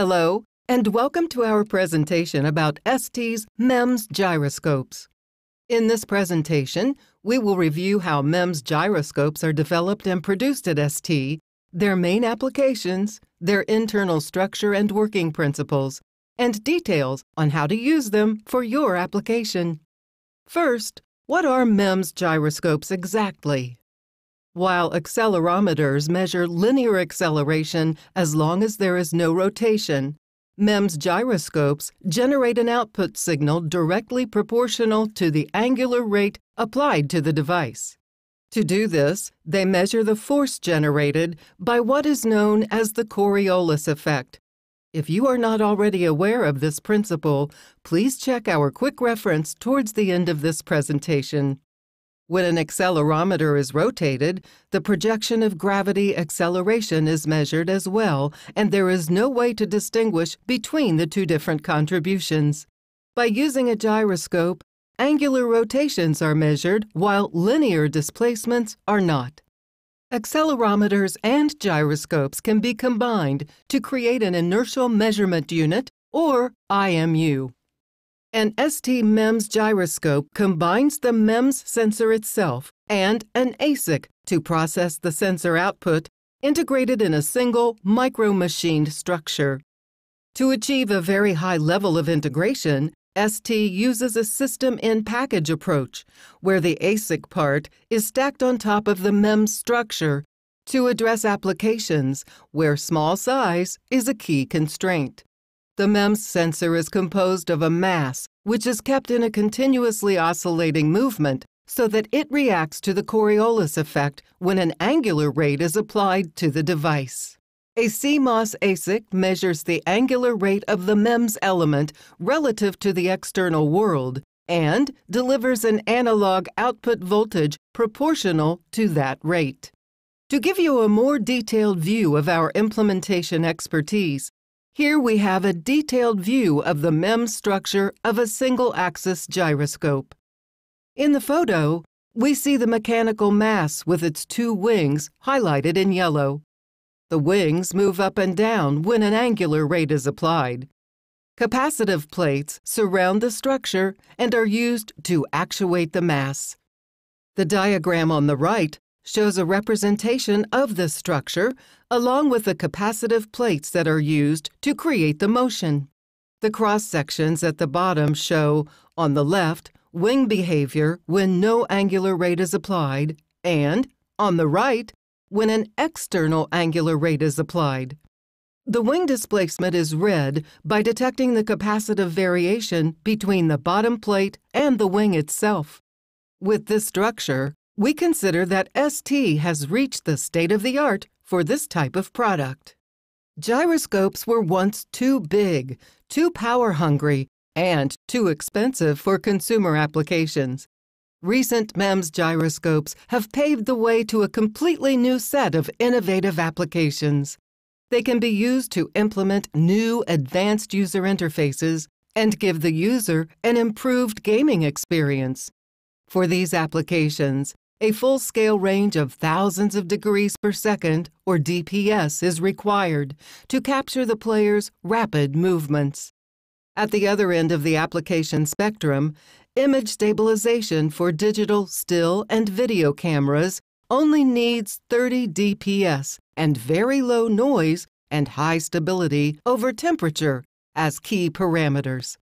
Hello, and welcome to our presentation about ST's MEMS gyroscopes. In this presentation, we will review how MEMS gyroscopes are developed and produced at ST, their main applications, their internal structure and working principles, and details on how to use them for your application. First, what are MEMS gyroscopes exactly? while accelerometers measure linear acceleration as long as there is no rotation. MEMS gyroscopes generate an output signal directly proportional to the angular rate applied to the device. To do this, they measure the force generated by what is known as the Coriolis effect. If you are not already aware of this principle, please check our quick reference towards the end of this presentation. When an accelerometer is rotated, the projection of gravity acceleration is measured as well, and there is no way to distinguish between the two different contributions. By using a gyroscope, angular rotations are measured while linear displacements are not. Accelerometers and gyroscopes can be combined to create an inertial measurement unit, or IMU. An ST-MEMS gyroscope combines the MEMS sensor itself and an ASIC to process the sensor output integrated in a single micro-machined structure. To achieve a very high level of integration, ST uses a system-in-package approach, where the ASIC part is stacked on top of the MEMS structure to address applications where small size is a key constraint. The MEMS sensor is composed of a mass, which is kept in a continuously oscillating movement so that it reacts to the Coriolis effect when an angular rate is applied to the device. A CMOS ASIC measures the angular rate of the MEMS element relative to the external world and delivers an analog output voltage proportional to that rate. To give you a more detailed view of our implementation expertise, here we have a detailed view of the MEM structure of a single-axis gyroscope. In the photo, we see the mechanical mass with its two wings highlighted in yellow. The wings move up and down when an angular rate is applied. Capacitive plates surround the structure and are used to actuate the mass. The diagram on the right shows a representation of the structure along with the capacitive plates that are used to create the motion. The cross sections at the bottom show, on the left, wing behavior when no angular rate is applied, and, on the right, when an external angular rate is applied. The wing displacement is read by detecting the capacitive variation between the bottom plate and the wing itself. With this structure, we consider that ST has reached the state of the art for this type of product. Gyroscopes were once too big, too power hungry, and too expensive for consumer applications. Recent MEMS gyroscopes have paved the way to a completely new set of innovative applications. They can be used to implement new advanced user interfaces and give the user an improved gaming experience. For these applications, a full-scale range of thousands of degrees per second, or DPS, is required to capture the player's rapid movements. At the other end of the application spectrum, image stabilization for digital still and video cameras only needs 30 DPS and very low noise and high stability over temperature as key parameters.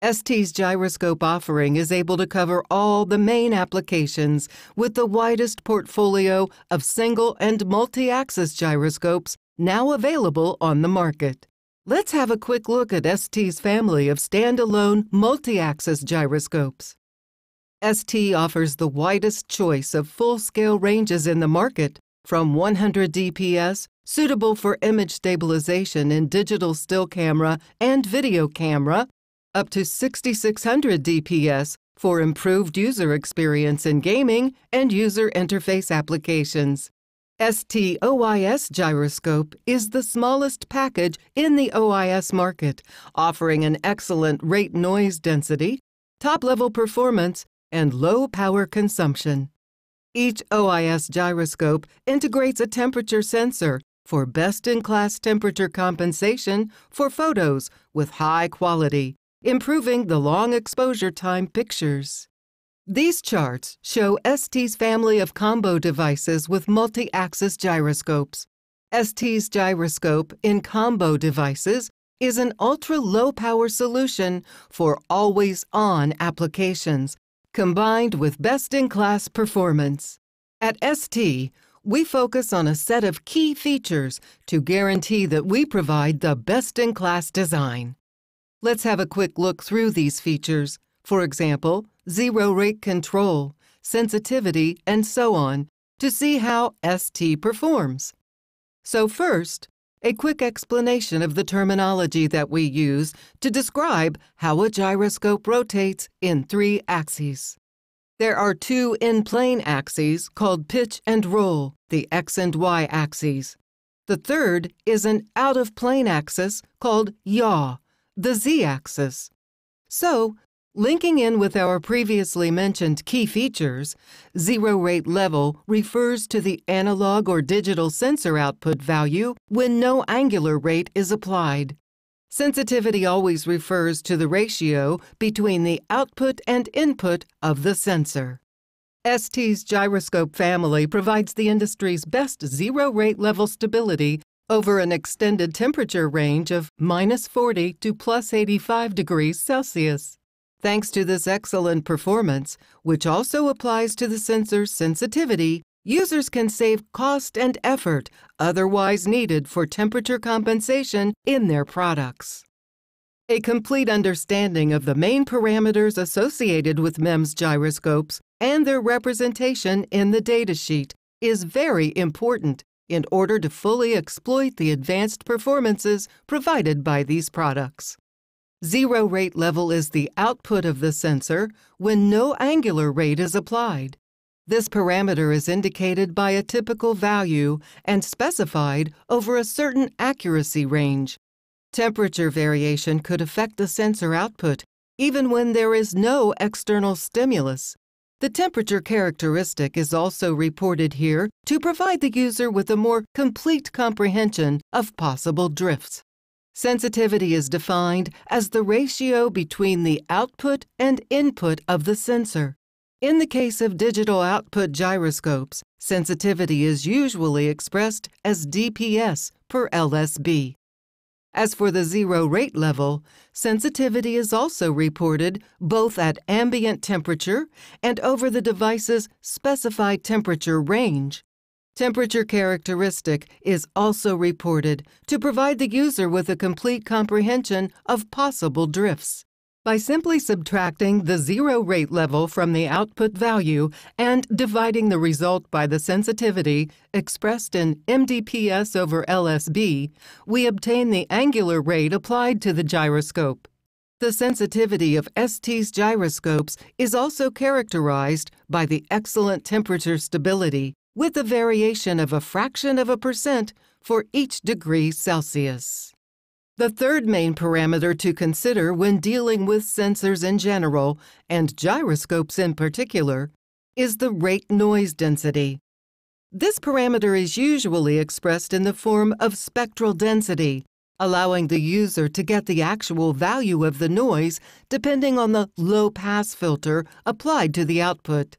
ST's gyroscope offering is able to cover all the main applications with the widest portfolio of single and multi-axis gyroscopes now available on the market. Let's have a quick look at ST's family of standalone multi-axis gyroscopes. ST offers the widest choice of full-scale ranges in the market, from 100 DPS, suitable for image stabilization in digital still camera and video camera, up to 6600 DPS for improved user experience in gaming and user interface applications. STOIS Gyroscope is the smallest package in the OIS market, offering an excellent rate noise density, top-level performance, and low power consumption. Each OIS gyroscope integrates a temperature sensor for best-in-class temperature compensation for photos with high quality improving the long exposure time pictures. These charts show ST's family of combo devices with multi-axis gyroscopes. ST's gyroscope in combo devices is an ultra-low power solution for always-on applications, combined with best-in-class performance. At ST, we focus on a set of key features to guarantee that we provide the best-in-class design. Let's have a quick look through these features. For example, zero rate control, sensitivity, and so on to see how ST performs. So first, a quick explanation of the terminology that we use to describe how a gyroscope rotates in three axes. There are two in-plane axes called pitch and roll, the x and y axes. The third is an out-of-plane axis called yaw, the z-axis. So, linking in with our previously mentioned key features, zero rate level refers to the analog or digital sensor output value when no angular rate is applied. Sensitivity always refers to the ratio between the output and input of the sensor. ST's gyroscope family provides the industry's best zero rate level stability over an extended temperature range of minus 40 to plus 85 degrees Celsius. Thanks to this excellent performance, which also applies to the sensor's sensitivity, users can save cost and effort otherwise needed for temperature compensation in their products. A complete understanding of the main parameters associated with MEMS gyroscopes and their representation in the datasheet is very important in order to fully exploit the advanced performances provided by these products. Zero rate level is the output of the sensor when no angular rate is applied. This parameter is indicated by a typical value and specified over a certain accuracy range. Temperature variation could affect the sensor output even when there is no external stimulus. The temperature characteristic is also reported here to provide the user with a more complete comprehension of possible drifts. Sensitivity is defined as the ratio between the output and input of the sensor. In the case of digital output gyroscopes, sensitivity is usually expressed as dps per LSB. As for the zero rate level, sensitivity is also reported both at ambient temperature and over the device's specified temperature range. Temperature characteristic is also reported to provide the user with a complete comprehension of possible drifts by simply subtracting the zero rate level from the output value and dividing the result by the sensitivity expressed in MDPS over LSB, we obtain the angular rate applied to the gyroscope. The sensitivity of ST's gyroscopes is also characterized by the excellent temperature stability with a variation of a fraction of a percent for each degree Celsius. The third main parameter to consider when dealing with sensors in general, and gyroscopes in particular, is the rate noise density. This parameter is usually expressed in the form of spectral density, allowing the user to get the actual value of the noise depending on the low-pass filter applied to the output.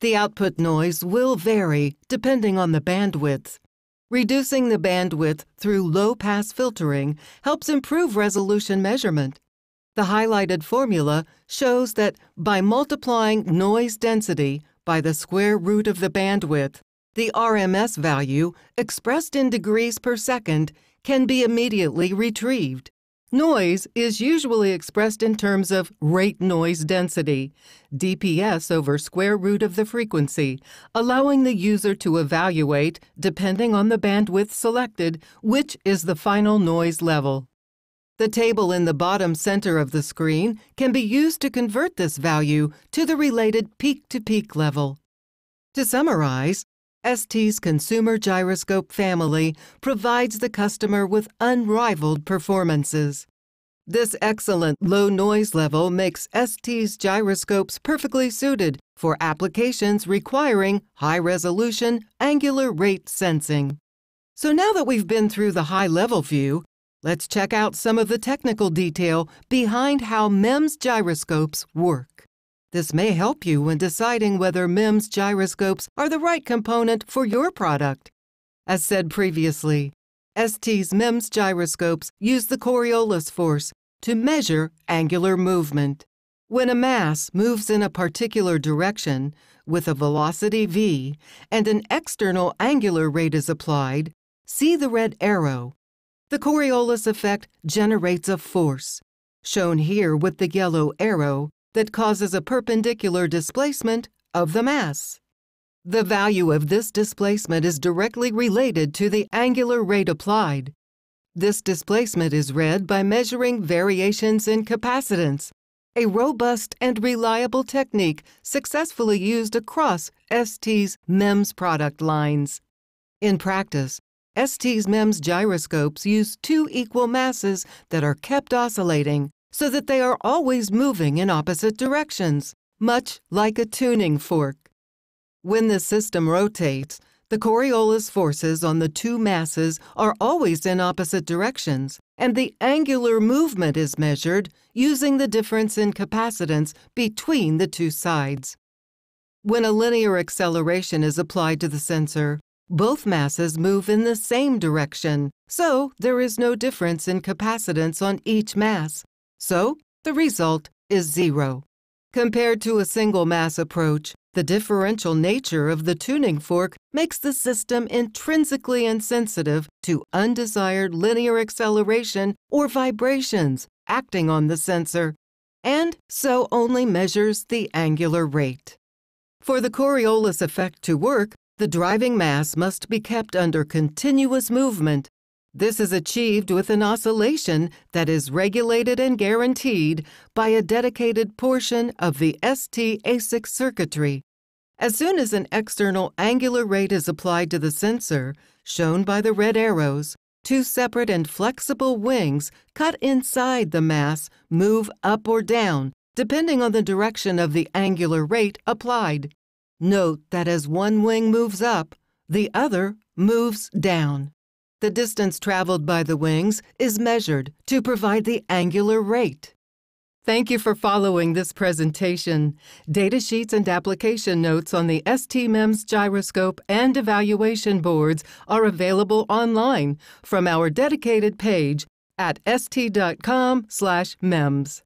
The output noise will vary depending on the bandwidth. Reducing the bandwidth through low-pass filtering helps improve resolution measurement. The highlighted formula shows that by multiplying noise density by the square root of the bandwidth, the RMS value, expressed in degrees per second, can be immediately retrieved. Noise is usually expressed in terms of rate noise density, dps over square root of the frequency, allowing the user to evaluate, depending on the bandwidth selected, which is the final noise level. The table in the bottom center of the screen can be used to convert this value to the related peak-to-peak -peak level. To summarize, ST's consumer gyroscope family provides the customer with unrivaled performances. This excellent low noise level makes ST's gyroscopes perfectly suited for applications requiring high resolution angular rate sensing. So now that we've been through the high level view, let's check out some of the technical detail behind how MEMS gyroscopes work. This may help you when deciding whether MIMS gyroscopes are the right component for your product. As said previously, ST's MEMS gyroscopes use the Coriolis force to measure angular movement. When a mass moves in a particular direction with a velocity v and an external angular rate is applied, see the red arrow. The Coriolis effect generates a force, shown here with the yellow arrow, that causes a perpendicular displacement of the mass. The value of this displacement is directly related to the angular rate applied. This displacement is read by measuring variations in capacitance, a robust and reliable technique successfully used across ST's MEMS product lines. In practice, ST's MEMS gyroscopes use two equal masses that are kept oscillating, so that they are always moving in opposite directions, much like a tuning fork. When the system rotates, the Coriolis forces on the two masses are always in opposite directions, and the angular movement is measured using the difference in capacitance between the two sides. When a linear acceleration is applied to the sensor, both masses move in the same direction, so there is no difference in capacitance on each mass, so the result is zero. Compared to a single mass approach, the differential nature of the tuning fork makes the system intrinsically insensitive to undesired linear acceleration or vibrations acting on the sensor, and so only measures the angular rate. For the Coriolis effect to work, the driving mass must be kept under continuous movement this is achieved with an oscillation that is regulated and guaranteed by a dedicated portion of the ST ASIC circuitry. As soon as an external angular rate is applied to the sensor, shown by the red arrows, two separate and flexible wings cut inside the mass move up or down, depending on the direction of the angular rate applied. Note that as one wing moves up, the other moves down. The distance traveled by the wings is measured to provide the angular rate. Thank you for following this presentation. Data sheets and application notes on the STMEMS gyroscope and evaluation boards are available online from our dedicated page at st.com/mems.